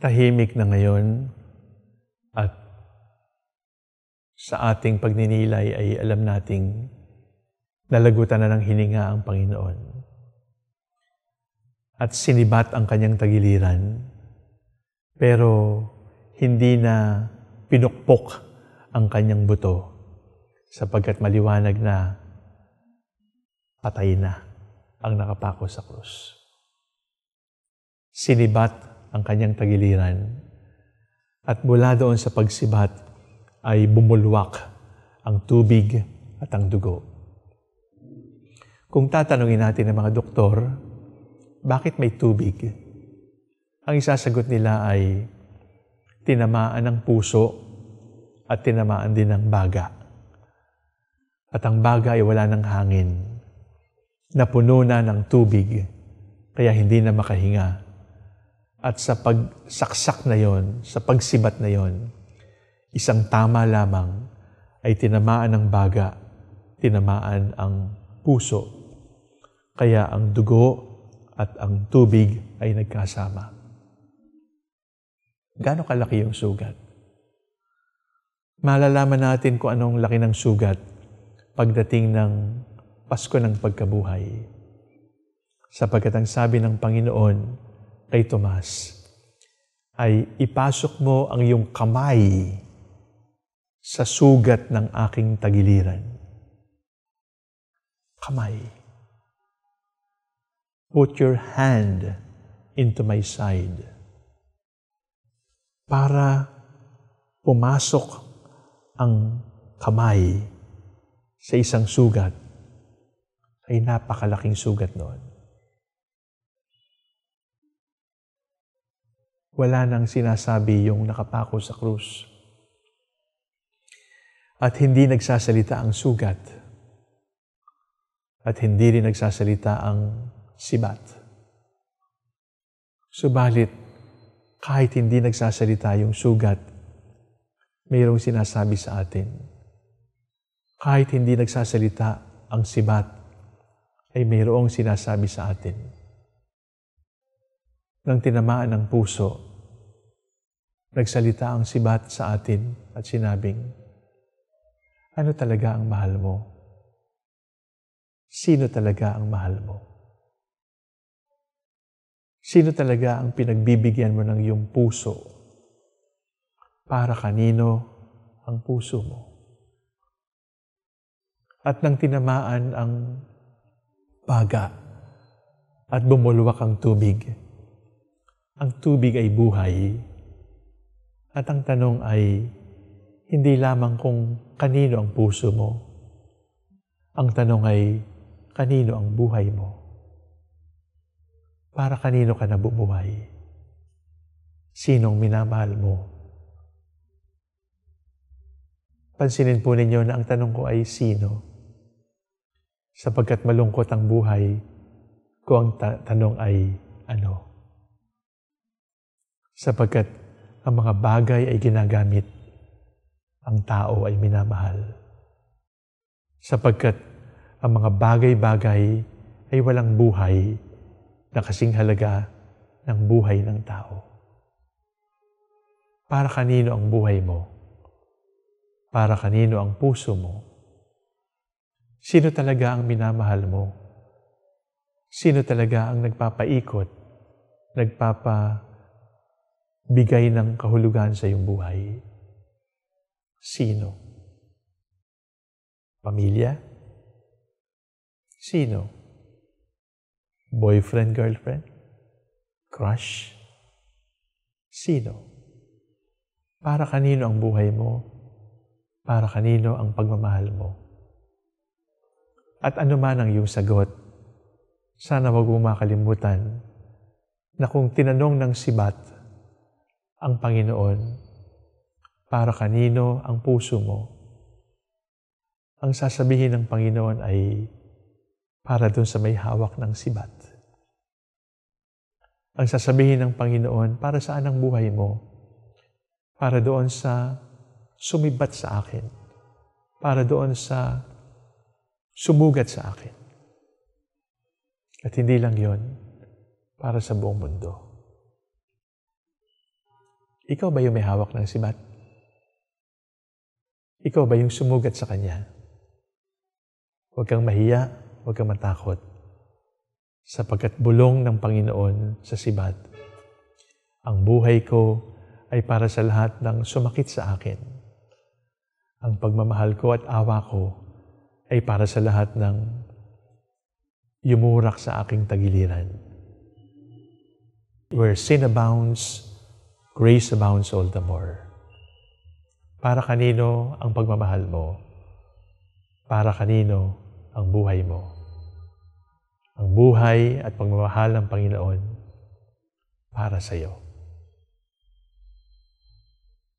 tahimik na ngayon at sa ating pagninilay ay alam nating nalagutan na ng hininga ang Panginoon at sinibat ang kanyang tagiliran pero hindi na pinukpok ang kanyang buto sapagkat maliwanag na patay na ang nakapako sa krus. Sinibat ang kanyang tagiliran. At mula doon sa pagsibat ay bumulwak ang tubig at ang dugo. Kung tatanungin natin ng mga doktor, bakit may tubig? Ang isasagot nila ay tinamaan ng puso at tinamaan din ng baga. At ang baga ay wala ng hangin, napuno na ng tubig, kaya hindi na makahinga at sa pagsaksak na yon, sa pagsibat na yon, isang tama lamang ay tinamaan ng baga, tinamaan ang puso. Kaya ang dugo at ang tubig ay nagkasama. Gano'ng kalaki yung sugat? Malalaman natin kung anong laki ng sugat pagdating ng Pasko ng Pagkabuhay. Sapagkat ang sabi ng Panginoon, kay Tomas ay ipasok mo ang iyong kamay sa sugat ng aking tagiliran. Kamay. Put your hand into my side para pumasok ang kamay sa isang sugat ay napakalaking sugat noon. wala nang sinasabi yung nakapako sa krus. At hindi nagsasalita ang sugat. At hindi rin nagsasalita ang sibat. Subalit, kahit hindi nagsasalita yung sugat, mayroong sinasabi sa atin. Kahit hindi nagsasalita ang sibat, ay mayroong sinasabi sa atin nang tinamaan ng puso, nagsalita ang sibat sa atin at sinabing, Ano talaga ang mahal mo? Sino talaga ang mahal mo? Sino talaga ang pinagbibigyan mo ng iyong puso? Para kanino ang puso mo? At nang tinamaan ang baga at bumulwak ang tubig, ang tubig ay buhay. At ang tanong ay, hindi lamang kung kanino ang puso mo. Ang tanong ay, kanino ang buhay mo? Para kanino ka nabubuhay? Sinong minamahal mo? Pansinin po ninyo na ang tanong ko ay sino? Sapagkat malungkot ang buhay, kung ang ta- tanong ay ano? sapagkat ang mga bagay ay ginagamit, ang tao ay minamahal. Sapagkat ang mga bagay-bagay ay walang buhay na kasing halaga ng buhay ng tao. Para kanino ang buhay mo? Para kanino ang puso mo? Sino talaga ang minamahal mo? Sino talaga ang nagpapaikot, nagpapa bigay ng kahulugan sa iyong buhay? Sino? Pamilya? Sino? Boyfriend, girlfriend? Crush? Sino? Para kanino ang buhay mo? Para kanino ang pagmamahal mo? At ano man ang iyong sagot, sana wag mo makalimutan na kung tinanong ng Bat, ang Panginoon, para kanino ang puso mo. Ang sasabihin ng Panginoon ay para doon sa may hawak ng sibat. Ang sasabihin ng Panginoon, para saan ang buhay mo? Para doon sa sumibat sa akin. Para doon sa sumugat sa akin. At hindi lang yon para sa buong mundo. Ikaw ba yung may hawak ng sibat? Ikaw ba yung sumugat sa Kanya? Huwag kang mahiya, huwag kang matakot, sapagkat bulong ng Panginoon sa sibat. Ang buhay ko ay para sa lahat ng sumakit sa akin. Ang pagmamahal ko at awa ko ay para sa lahat ng yumurak sa aking tagiliran. Where sin abounds, Grace abounds all the more. Para kanino ang pagmamahal mo? Para kanino ang buhay mo? Ang buhay at pagmamahal ng Panginoon para sa iyo.